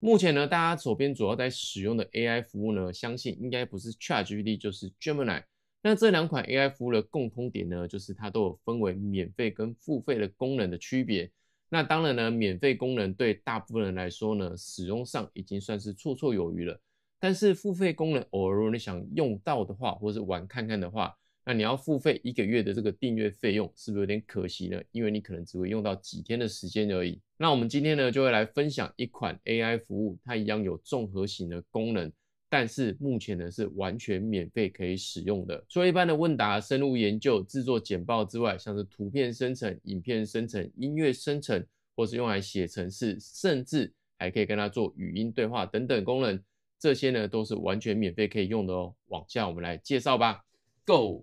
目前呢，大家手边主要在使用的 AI 服务呢，相信应该不是 ChatGPT 就是 Gemini。那这两款 AI 服务的共通点呢，就是它都有分为免费跟付费的功能的区别。那当然呢，免费功能对大部分人来说呢，使用上已经算是绰绰有余了。但是付费功能，偶尔如果你想用到的话，或是玩看看的话。那你要付费一个月的这个订阅费用，是不是有点可惜呢？因为你可能只会用到几天的时间而已。那我们今天呢，就会来分享一款 AI 服务，它一样有综合型的功能，但是目前呢是完全免费可以使用的。除了一般的问答、深入研究、制作简报之外，像是图片生成、影片生成、音乐生成，或是用来写程式，甚至还可以跟它做语音对话等等功能，这些呢都是完全免费可以用的哦。往下我们来介绍吧。Go。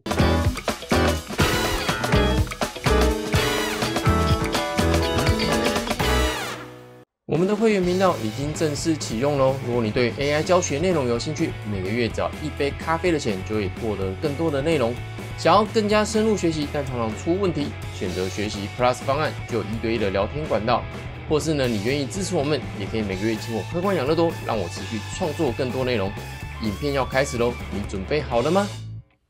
我们的会员频道已经正式启用喽！如果你对 AI 教学内容有兴趣，每个月只要一杯咖啡的钱，就可以获得更多的内容。想要更加深入学习，但常常出问题，选择学习 Plus 方案，就有一对一的聊天管道。或是呢，你愿意支持我们，也可以每个月请我喝罐养乐多，让我持续创作更多内容。影片要开始喽，你准备好了吗？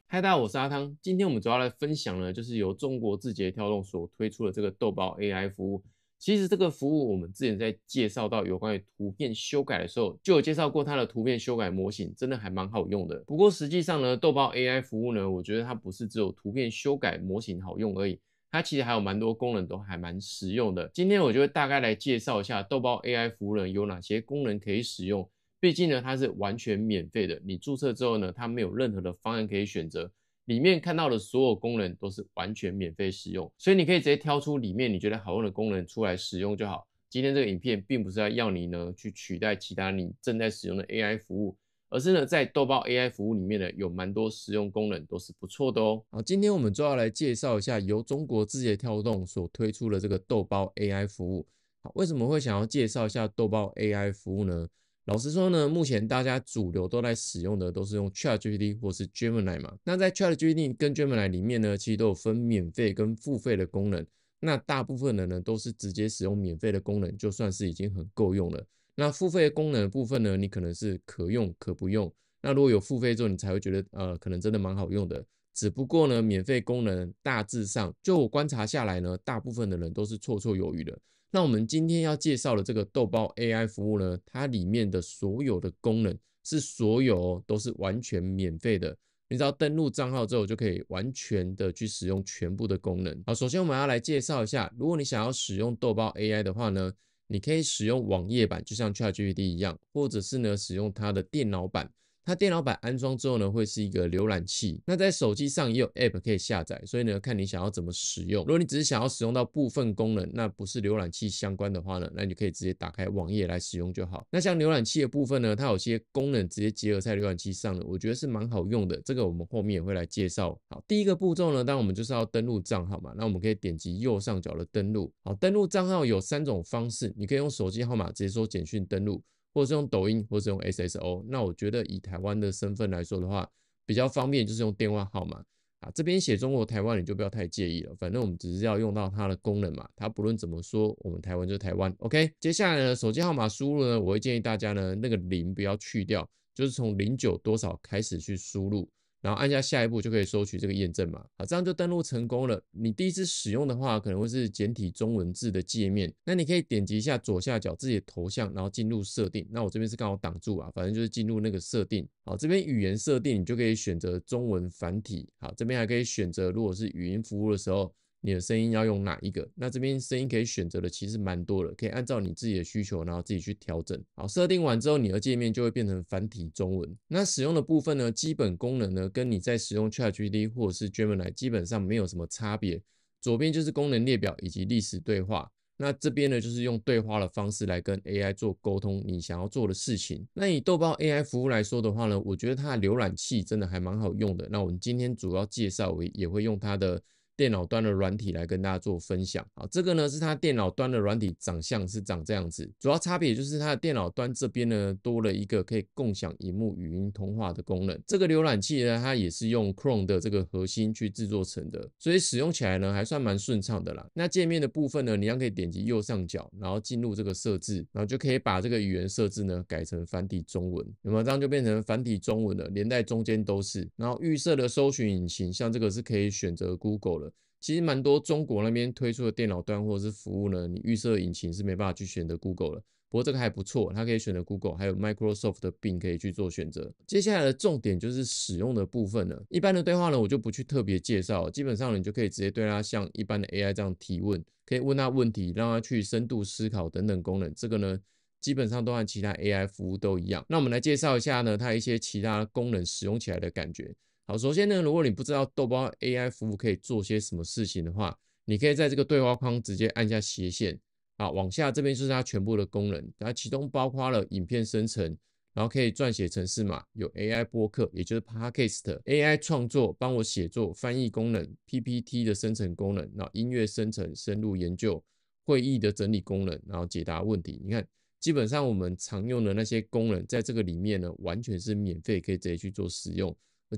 嗨，大家，我是阿汤。今天我们主要来分享呢，就是由中国字节跳动所推出的这个豆包 AI 服务。其实这个服务，我们之前在介绍到有关于图片修改的时候，就有介绍过它的图片修改模型，真的还蛮好用的。不过实际上呢，豆包 AI 服务呢，我觉得它不是只有图片修改模型好用而已，它其实还有蛮多功能都还蛮实用的。今天我就会大概来介绍一下豆包 AI 服务有哪些功能可以使用。毕竟呢，它是完全免费的。你注册之后呢，它没有任何的方案可以选择，里面看到的所有功能都是完全免费使用，所以你可以直接挑出里面你觉得好用的功能出来使用就好。今天这个影片并不是要要你呢去取代其他你正在使用的 AI 服务，而是呢在豆包 AI 服务里面呢有蛮多实用功能都是不错的哦。好，今天我们就要来介绍一下由中国字节跳动所推出的这个豆包 AI 服务。好，为什么会想要介绍一下豆包 AI 服务呢？老实说呢，目前大家主流都在使用的都是用 ChatGPT 或是 Gemini 嘛。那在 ChatGPT 跟 Gemini 里面呢，其实都有分免费跟付费的功能。那大部分的人呢，都是直接使用免费的功能，就算是已经很够用了。那付费功能部分呢，你可能是可用可不用。那如果有付费之后，你才会觉得呃，可能真的蛮好用的。只不过呢，免费功能大致上，就我观察下来呢，大部分的人都是绰绰有余的。那我们今天要介绍的这个豆包 AI 服务呢，它里面的所有的功能是所有哦、都是完全免费的。你只要登录账号之后，就可以完全的去使用全部的功能。好，首先我们要来介绍一下，如果你想要使用豆包 AI 的话呢，你可以使用网页版，就像 ChatGPT 一样，或者是呢使用它的电脑版。它电脑版安装之后呢，会是一个浏览器。那在手机上也有 App 可以下载，所以呢，看你想要怎么使用。如果你只是想要使用到部分功能，那不是浏览器相关的话呢，那你就可以直接打开网页来使用就好。那像浏览器的部分呢，它有些功能直接结合在浏览器上的，我觉得是蛮好用的。这个我们后面也会来介绍。好，第一个步骤呢，然我们就是要登录账号嘛。那我们可以点击右上角的登录。好，登录账号有三种方式，你可以用手机号码直接收简讯登录。或者是用抖音，或者是用 SSO，那我觉得以台湾的身份来说的话，比较方便就是用电话号码啊，这边写中国台湾你就不要太介意了，反正我们只是要用到它的功能嘛，它不论怎么说，我们台湾就是台湾。OK，接下来呢，手机号码输入呢，我会建议大家呢，那个零不要去掉，就是从零九多少开始去输入。然后按下下一步就可以收取这个验证码。好，这样就登录成功了。你第一次使用的话，可能会是简体中文字的界面，那你可以点击一下左下角自己的头像，然后进入设定。那我这边是刚好挡住啊，反正就是进入那个设定。好，这边语言设定你就可以选择中文繁体。好，这边还可以选择，如果是语音服务的时候。你的声音要用哪一个？那这边声音可以选择的其实蛮多的，可以按照你自己的需求，然后自己去调整。好，设定完之后，你的界面就会变成繁体中文。那使用的部分呢，基本功能呢，跟你在使用 ChatGPT 或者是 Gemini 基本上没有什么差别。左边就是功能列表以及历史对话。那这边呢，就是用对话的方式来跟 AI 做沟通，你想要做的事情。那以豆包 AI 服务来说的话呢，我觉得它的浏览器真的还蛮好用的。那我们今天主要介绍，也也会用它的。电脑端的软体来跟大家做分享啊，这个呢是它电脑端的软体长相是长这样子，主要差别就是它的电脑端这边呢多了一个可以共享荧幕、语音通话的功能。这个浏览器呢，它也是用 Chrome 的这个核心去制作成的，所以使用起来呢还算蛮顺畅的啦。那界面的部分呢，你样可以点击右上角，然后进入这个设置，然后就可以把这个语言设置呢改成繁体中文，那么这样就变成繁体中文了，连带中间都是。然后预设的搜寻引擎像这个是可以选择 Google 的。其实蛮多中国那边推出的电脑端或者是服务呢，你预设引擎是没办法去选择 Google 的。不过这个还不错，它可以选择 Google，还有 Microsoft 的，并可以去做选择。接下来的重点就是使用的部分了。一般的对话呢，我就不去特别介绍，基本上你就可以直接对它像一般的 AI 这样提问，可以问它问题，让它去深度思考等等功能。这个呢，基本上都和其他 AI 服务都一样。那我们来介绍一下呢，它一些其他功能使用起来的感觉。好，首先呢，如果你不知道豆包 AI 服务可以做些什么事情的话，你可以在这个对话框直接按下斜线啊，往下这边就是它全部的功能，它其中包括了影片生成，然后可以撰写程式码，有 AI 播客，也就是 Podcast，AI 创作，帮我写作、翻译功能、PPT 的生成功能，然后音乐生成、深入研究、会议的整理功能，然后解答问题。你看，基本上我们常用的那些功能，在这个里面呢，完全是免费，可以直接去做使用。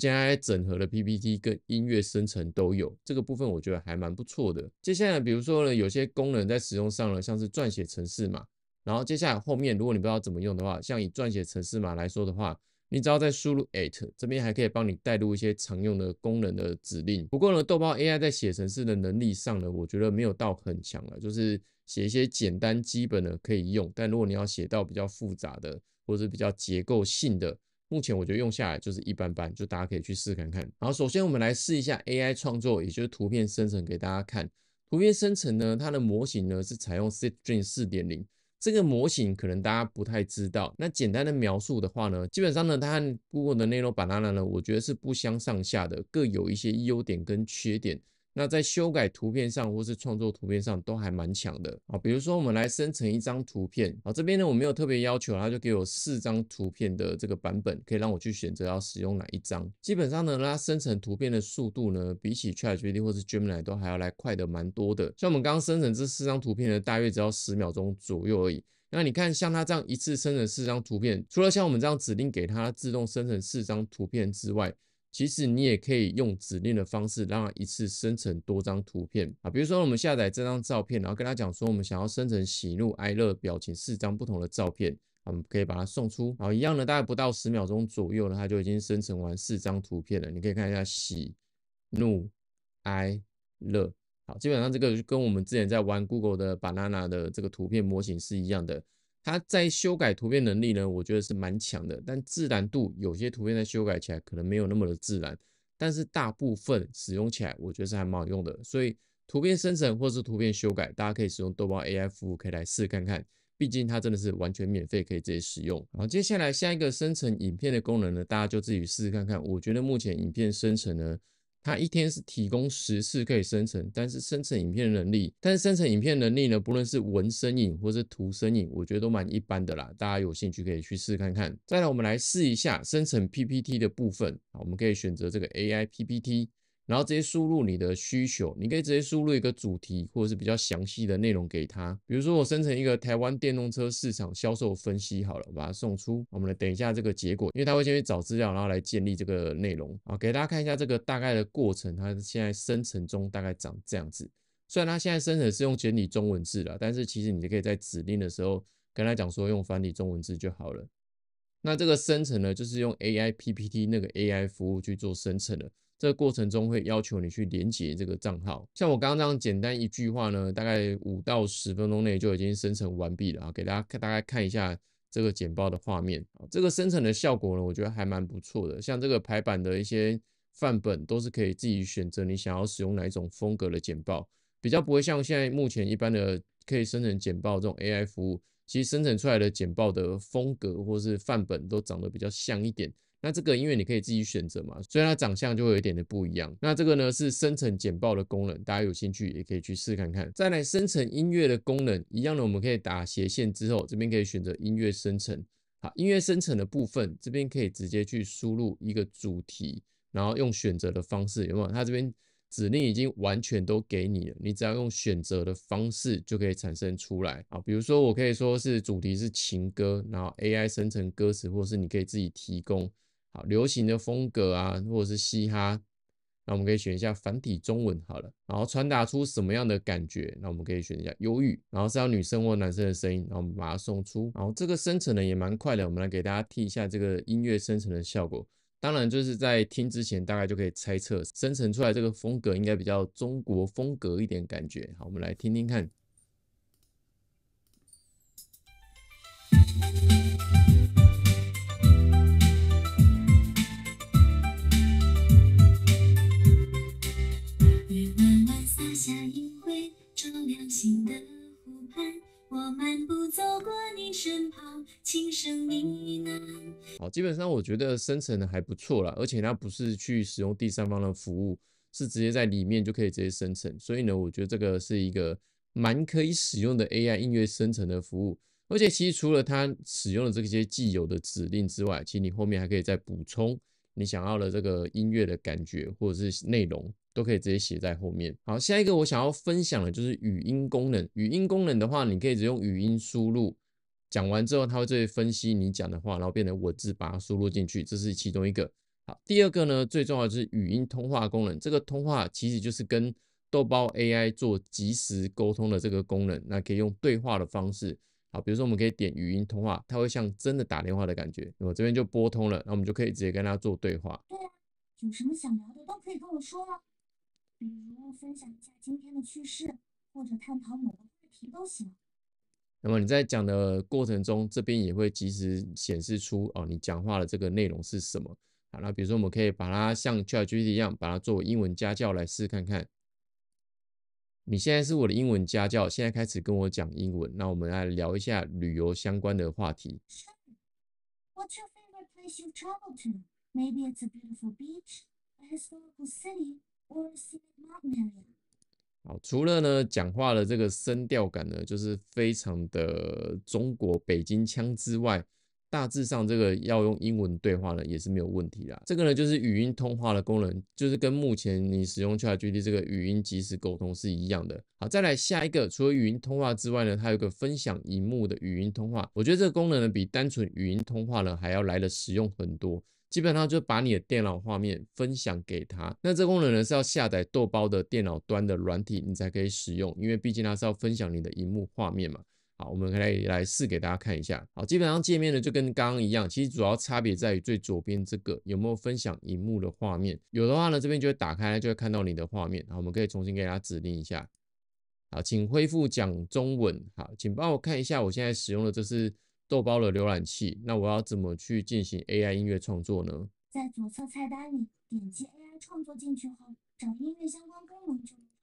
AI 整合了 PPT 跟音乐生成都有这个部分，我觉得还蛮不错的。接下来，比如说呢，有些功能在使用上呢，像是撰写程式码。然后接下来后面，如果你不知道怎么用的话，像以撰写程式码来说的话，你只要在输入 it 这边还可以帮你带入一些常用的功能的指令。不过呢，豆包 AI 在写程式的能力上呢，我觉得没有到很强了，就是写一些简单基本的可以用。但如果你要写到比较复杂的，或者是比较结构性的。目前我觉得用下来就是一般般，就大家可以去试看看。好，首先我们来试一下 AI 创作，也就是图片生成给大家看。图片生成呢，它的模型呢是采用 s t e i f f u i n 四点零这个模型，可能大家不太知道。那简单的描述的话呢，基本上呢它和 Google 的内容版纳呢，呢我觉得是不相上下的，各有一些优点跟缺点。那在修改图片上或是创作图片上都还蛮强的啊，比如说我们来生成一张图片啊，这边呢我没有特别要求，它就给我四张图片的这个版本，可以让我去选择要使用哪一张。基本上呢，它生成图片的速度呢，比起 ChatGPT 或者 Gemini 都还要来快的蛮多的。像我们刚刚生成这四张图片呢，大约只要十秒钟左右而已。那你看，像它这样一次生成四张图片，除了像我们这样指令给它自动生成四张图片之外，其实你也可以用指令的方式，让它一次生成多张图片啊。比如说，我们下载这张照片，然后跟它讲说，我们想要生成喜怒哀乐表情四张不同的照片，我们可以把它送出。然后一样的，大概不到十秒钟左右呢，它就已经生成完四张图片了。你可以看一下喜、怒、哀、乐。好，基本上这个跟我们之前在玩 Google 的 Banana 的这个图片模型是一样的。它在修改图片能力呢，我觉得是蛮强的，但自然度有些图片在修改起来可能没有那么的自然，但是大部分使用起来我觉得是还蛮好用的。所以图片生成或是图片修改，大家可以使用豆包 AI 服务可以来试看看，毕竟它真的是完全免费可以直接使用。好，接下来下一个生成影片的功能呢，大家就自己试试看看。我觉得目前影片生成呢。它一天是提供十次可以生成，但是生成影片能力，但是生成影片能力呢，不论是文身影或者是图身影，我觉得都蛮一般的啦。大家有兴趣可以去试看看。再来，我们来试一下生成 PPT 的部分我们可以选择这个 AI PPT。然后直接输入你的需求，你可以直接输入一个主题，或者是比较详细的内容给他。比如说，我生成一个台湾电动车市场销售分析，好了，把它送出。我们来等一下这个结果，因为他会先去找资料，然后来建立这个内容。好，给大家看一下这个大概的过程。它现在生成中，大概长这样子。虽然它现在生成是用简体中文字的，但是其实你就可以在指令的时候跟他讲说用繁体中文字就好了。那这个生成呢，就是用 A I P P T 那个 A I 服务去做生成的。这个过程中会要求你去连接这个账号，像我刚刚这样简单一句话呢，大概五到十分钟内就已经生成完毕了啊！给大家看，大概看一下这个简报的画面这个生成的效果呢，我觉得还蛮不错的。像这个排版的一些范本，都是可以自己选择你想要使用哪一种风格的简报，比较不会像现在目前一般的可以生成简报这种 AI 服务，其实生成出来的简报的风格或是范本都长得比较像一点。那这个因为你可以自己选择嘛，所以它长相就会有一点的不一样。那这个呢是生成简报的功能，大家有兴趣也可以去试看看。再来生成音乐的功能，一样的，我们可以打斜线之后，这边可以选择音乐生成。好，音乐生成的部分，这边可以直接去输入一个主题，然后用选择的方式，有没有？它这边指令已经完全都给你了，你只要用选择的方式就可以产生出来啊。比如说我可以说是主题是情歌，然后 AI 生成歌词，或者是你可以自己提供。好流行的风格啊，或者是嘻哈，那我们可以选一下繁体中文好了，然后传达出什么样的感觉？那我们可以选一下忧郁，然后是要女生或男生的声音，然后我们把它送出。然后这个生成的也蛮快的，我们来给大家听一下这个音乐生成的效果。当然就是在听之前，大概就可以猜测生成出来这个风格应该比较中国风格一点感觉。好，我们来听听看。基本上我觉得生成的还不错啦，而且它不是去使用第三方的服务，是直接在里面就可以直接生成。所以呢，我觉得这个是一个蛮可以使用的 AI 音乐生成的服务。而且其实除了它使用的这些既有的指令之外，其实你后面还可以再补充你想要的这个音乐的感觉或者是内容，都可以直接写在后面。好，下一个我想要分享的就是语音功能。语音功能的话，你可以只用语音输入。讲完之后，它会再分析你讲的话，然后变成文字把它输入进去，这是其中一个。好，第二个呢，最重要就是语音通话功能。这个通话其实就是跟豆包 AI 做即时沟通的这个功能。那可以用对话的方式，好，比如说我们可以点语音通话，它会像真的打电话的感觉。我这边就拨通了，那我们就可以直接跟它做对话。对啊，有什么想聊的都可以跟我说啊，比如分享一下今天的趣事，或者探讨某个话题都行。那么你在讲的过程中，这边也会及时显示出哦，你讲话的这个内容是什么啊？那比如说，我们可以把它像 ChatGPT 一样，把它作为英文家教来试看看。你现在是我的英文家教，现在开始跟我讲英文。那我们来聊一下旅游相关的话题。好，除了呢讲话的这个声调感呢，就是非常的中国北京腔之外，大致上这个要用英文对话呢也是没有问题啦。这个呢就是语音通话的功能，就是跟目前你使用 ChatGPT 这个语音即时沟通是一样的。好，再来下一个，除了语音通话之外呢，它有个分享荧幕的语音通话，我觉得这个功能呢比单纯语音通话呢还要来的实用很多。基本上就把你的电脑画面分享给他。那这功能呢是要下载豆包的电脑端的软体，你才可以使用，因为毕竟它是要分享你的荧幕画面嘛。好，我们可以来试给大家看一下。好，基本上界面呢就跟刚刚一样，其实主要差别在于最左边这个有没有分享荧幕的画面。有的话呢，这边就会打开，就会看到你的画面。好，我们可以重新给它指令一下。好，请恢复讲中文。好，请帮我看一下，我现在使用的这是。豆包的浏览器，那我要怎么去进行 AI 音乐创作呢？在左侧菜单里点击 AI 创作，进去后找音乐相关功能。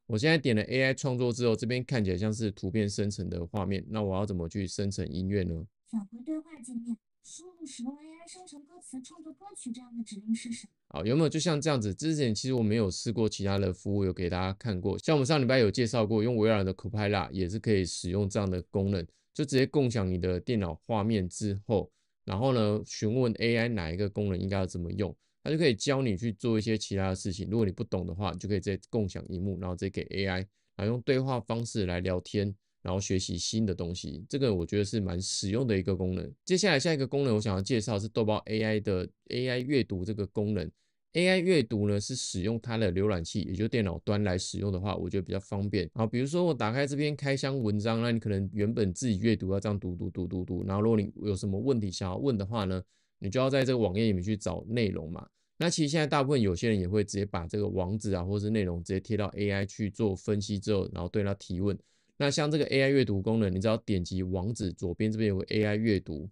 我现在点了 AI 创作之后，这边看起来像是图片生成的画面，那我要怎么去生成音乐呢？返回对话界面，输入“使用 AI 生成歌词创作歌曲”这样的指令试试。好，有没有就像这样子？之前其实我没有试过其他的服务，有给大家看过，像我们上礼拜有介绍过，用微软的 Copilot 也是可以使用这样的功能。就直接共享你的电脑画面之后，然后呢，询问 AI 哪一个功能应该要怎么用，它就可以教你去做一些其他的事情。如果你不懂的话，你就可以再共享荧幕，然后再给 AI，然后用对话方式来聊天，然后学习新的东西。这个我觉得是蛮实用的一个功能。接下来下一个功能我想要介绍是豆包 AI 的 AI 阅读这个功能。AI 阅读呢，是使用它的浏览器，也就是电脑端来使用的话，我觉得比较方便好，比如说我打开这篇开箱文章那你可能原本自己阅读要这样读读读读读，然后如果你有什么问题想要问的话呢，你就要在这个网页里面去找内容嘛。那其实现在大部分有些人也会直接把这个网址啊，或者是内容直接贴到 AI 去做分析之后，然后对它提问。那像这个 AI 阅读功能，你只要点击网址左边这边有个 AI 阅读。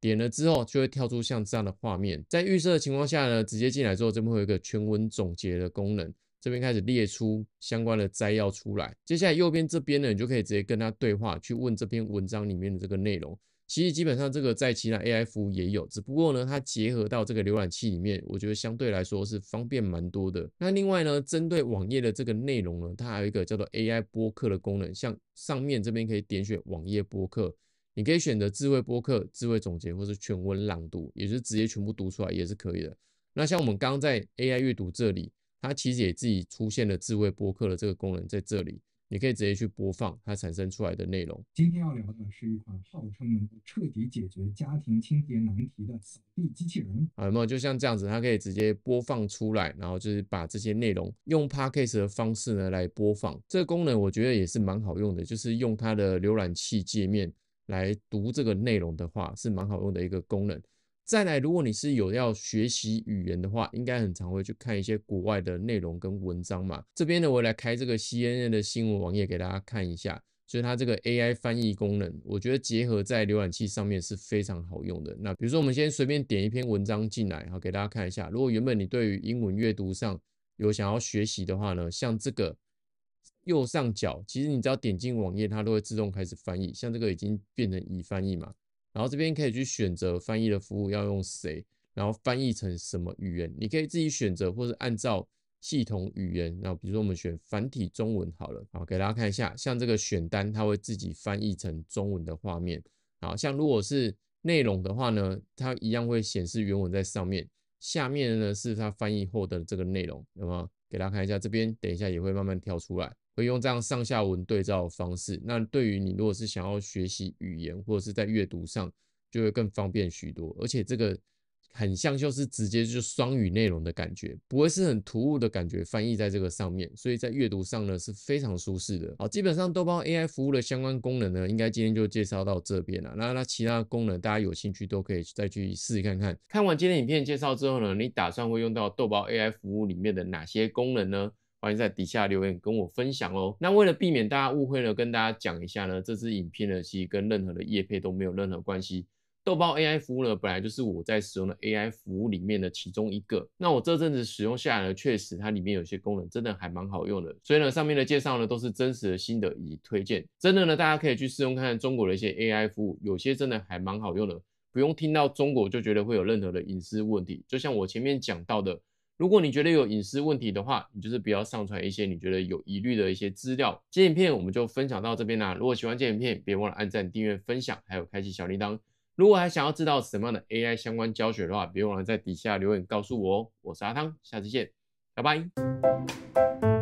点了之后就会跳出像这样的画面，在预设的情况下呢，直接进来之后这边会有一个全文总结的功能，这边开始列出相关的摘要出来。接下来右边这边呢，你就可以直接跟他对话，去问这篇文章里面的这个内容。其实基本上这个在其他 AI 服务也有，只不过呢它结合到这个浏览器里面，我觉得相对来说是方便蛮多的。那另外呢，针对网页的这个内容呢，它还有一个叫做 AI 播客的功能，像上面这边可以点选网页播客。你可以选择智慧播客、智慧总结或者全文朗读，也就是直接全部读出来也是可以的。那像我们刚刚在 AI 阅读这里，它其实也自己出现了智慧播客的这个功能，在这里你可以直接去播放它产生出来的内容。今天要聊的是一款号称能够彻底解决家庭清洁难题的扫地机器人，啊，有没有？就像这样子，它可以直接播放出来，然后就是把这些内容用 Podcast 的方式呢来播放。这个功能我觉得也是蛮好用的，就是用它的浏览器界面。来读这个内容的话，是蛮好用的一个功能。再来，如果你是有要学习语言的话，应该很常会去看一些国外的内容跟文章嘛。这边呢，我来开这个 C N N 的新闻网页给大家看一下。所以它这个 A I 翻译功能，我觉得结合在浏览器上面是非常好用的。那比如说，我们先随便点一篇文章进来好给大家看一下。如果原本你对于英文阅读上有想要学习的话呢，像这个。右上角，其实你只要点进网页，它都会自动开始翻译。像这个已经变成已翻译嘛。然后这边可以去选择翻译的服务要用谁，然后翻译成什么语言，你可以自己选择或者按照系统语言。那比如说我们选繁体中文好了。好，给大家看一下，像这个选单，它会自己翻译成中文的画面。好，像如果是内容的话呢，它一样会显示原文在上面，下面呢是它翻译后的这个内容。那么给大家看一下，这边等一下也会慢慢跳出来。会用这样上下文对照的方式，那对于你如果是想要学习语言或者是在阅读上，就会更方便许多。而且这个很像就是直接就双语内容的感觉，不会是很突兀的感觉翻译在这个上面，所以在阅读上呢是非常舒适的。好，基本上豆包 AI 服务的相关功能呢，应该今天就介绍到这边了。那那其他功能大家有兴趣都可以再去试看看。看完今天影片介绍之后呢，你打算会用到豆包 AI 服务里面的哪些功能呢？欢迎在底下留言跟我分享哦。那为了避免大家误会呢，跟大家讲一下呢，这支影片呢，其实跟任何的叶配都没有任何关系。豆包 AI 服务呢，本来就是我在使用的 AI 服务里面的其中一个。那我这阵子使用下来呢，确实它里面有些功能真的还蛮好用的。所以呢，上面的介绍呢，都是真实的心得以及推荐。真的呢，大家可以去试用看看中国的一些 AI 服务，有些真的还蛮好用的。不用听到中国就觉得会有任何的隐私问题。就像我前面讲到的。如果你觉得有隐私问题的话，你就是不要上传一些你觉得有疑虑的一些资料。天影片我们就分享到这边啦。如果喜欢剪影片，别忘了按赞、订阅、分享，还有开启小铃铛。如果还想要知道什么样的 AI 相关教学的话，别忘了在底下留言告诉我。哦。我是阿汤，下次见，拜拜。